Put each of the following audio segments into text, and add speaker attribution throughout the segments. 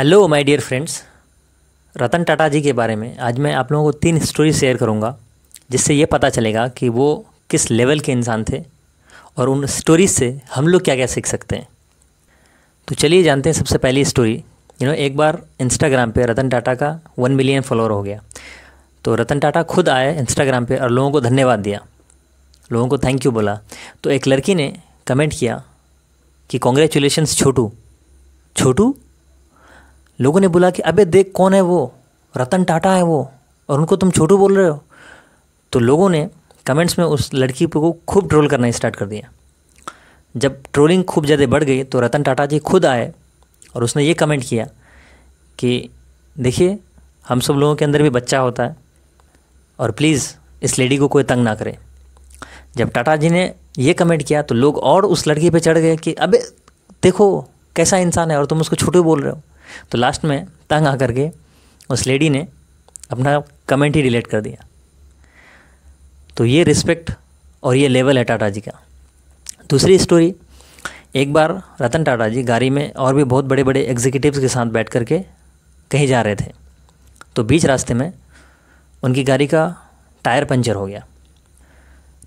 Speaker 1: hello my dear friends Ratan Tata ji के बारे में आज मैं आप लोगों को तीन स्टोरी शेयर करूँगा जिससे ये पता चलेगा कि वो किस लेवल के इंसान थे और उन स्टोरीज से हम लोग क्या क्या सीख सकते हैं तो चलिए जानते हैं सबसे पहली स्टोरी यू नो एक बार इंस्टाग्राम पे रतन टाटा का वन मिलियन फॉलोअर हो गया तो रतन टाटा खुद आए इंस्टाग्राम पे और लोगों को धन्यवाद दिया लोगों को थैंक यू बोला तो एक लड़की ने कमेंट किया कि कॉन्ग्रेचुलेशंस छोटू छोटू लोगों ने बोला कि अबे देख कौन है वो रतन टाटा है वो और उनको तुम छोटू बोल रहे हो तो लोगों ने कमेंट्स में उस लड़की को खूब ट्रोल करना स्टार्ट कर दिया जब ट्रोलिंग खूब ज़्यादा बढ़ गई तो रतन टाटा जी खुद आए और उसने ये कमेंट किया कि देखिए हम सब लोगों के अंदर भी बच्चा होता है और प्लीज़ इस लेडी को कोई तंग ना करे जब टाटा जी ने ये कमेंट किया तो लोग और उस लड़की पे चढ़ गए कि अबे देखो कैसा इंसान है और तुम उसको छोटे बोल रहे हो तो लास्ट में तंग आकर के उस लेडी ने अपना कमेंट ही डिलीट कर दिया तो ये रिस्पेक्ट और ये लेवल है टाटा जी का दूसरी स्टोरी एक बार रतन टाटा जी गाड़ी में और भी बहुत बड़े बड़े एग्जीक्यूटिव्स के साथ बैठ करके कहीं जा रहे थे तो बीच रास्ते में उनकी गाड़ी का टायर पंचर हो गया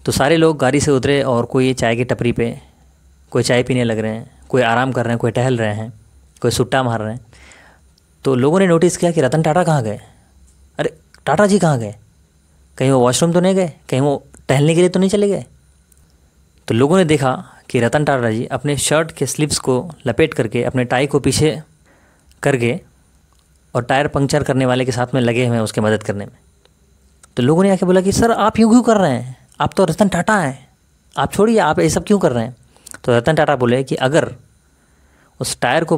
Speaker 1: तो सारे लोग गाड़ी से उतरे और कोई चाय की टपरी पे कोई चाय पीने लग रहे हैं कोई आराम कर रहे हैं कोई टहल रहे हैं कोई सुट्टा मार रहे हैं तो लोगों ने नोटिस किया कि रतन टाटा कहाँ गए अरे टाटा जी कहाँ गए कहीं वो वॉशरूम तो नहीं गए कहीं वो टहलने के लिए तो नहीं चले गए तो लोगों ने देखा कि रतन टाटा जी अपने शर्ट के स्लिप्स को लपेट करके अपने टाई को पीछे करके और टायर पंक्चर करने वाले के साथ में लगे हुए हैं उसकी मदद करने में तो लोगों ने आके बोला कि सर आप यूँ क्यों कर रहे हैं आप तो रतन टाटा हैं आप छोड़िए आप ये सब क्यों कर रहे हैं तो रतन टाटा बोले कि अगर उस टायर को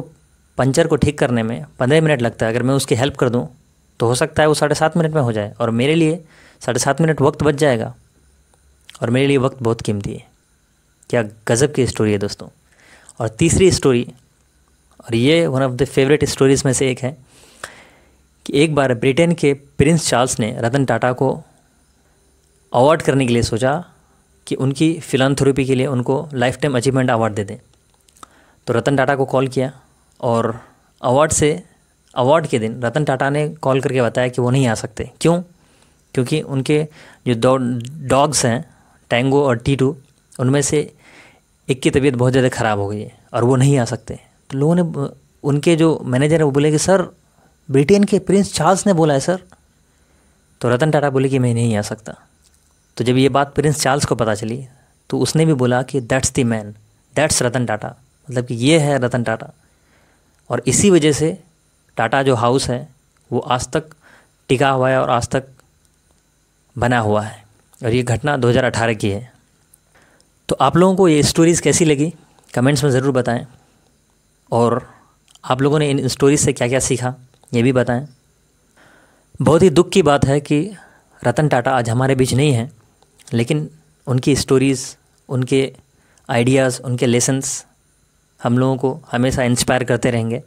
Speaker 1: पंचर को ठीक करने में पंद्रह मिनट लगता है अगर मैं उसकी हेल्प कर दूँ तो हो सकता है वो साढ़े सात मिनट में हो जाए और मेरे लिए साढ़े सात मिनट वक्त बच जाएगा और मेरे लिए वक्त बहुत कीमती है क्या गज़ब की स्टोरी है दोस्तों और तीसरी स्टोरी और ये one of the favourite stories में से एक है कि एक बार ब्रिटेन के प्रिंस चार्ल्स ने रतन टाटा को अवार्ड करने के लिए सोचा कि उनकी फिलानथ्रोपी के लिए उनको लाइफ टाइम अचीवमेंट अवार्ड दे दें तो रतन टाटा को कॉल किया और अवार्ड से अवार्ड के दिन रतन टाटा ने कॉल करके बताया कि वो नहीं आ सकते क्यों क्योंकि उनके जो दो डॉग्स हैं टैंगो और टीटू उनमें से एक की तबीयत बहुत ज़्यादा ख़राब हो गई है और वो नहीं आ सकते तो लोगों ने उनके जो मैनेजर हैं वो बोले कि सर ब्रिटेन के प्रिंस चार्ल्स ने बोला है सर तो रतन टाटा बोले कि मैं नहीं आ सकता तो जब ये बात प्रिंस चार्ल्स को पता चली तो उसने भी बोला कि that's the man that's Ratan Tata मतलब कि ये है रतन टाटा और इसी वजह से टाटा जो हाउस है वो आज तक टिका हुआ है और आज तक बना हुआ है और ये घटना 2018 की है तो आप लोगों को ये स्टोरीज़ कैसी लगी कमेंट्स में ज़रूर बताएं और आप लोगों ने इन स्टोरीज से क्या क्या सीखा ये भी बताएं बहुत ही दुख की बात है कि रतन टाटा आज हमारे बीच नहीं हैं लेकिन उनकी स्टोरीज़ उनके आइडियाज़ उनके लेसन्स हम लोगों को हमेशा इंस्पायर करते रहेंगे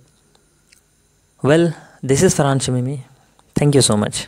Speaker 1: well this is Farhan Shamimi thank you so much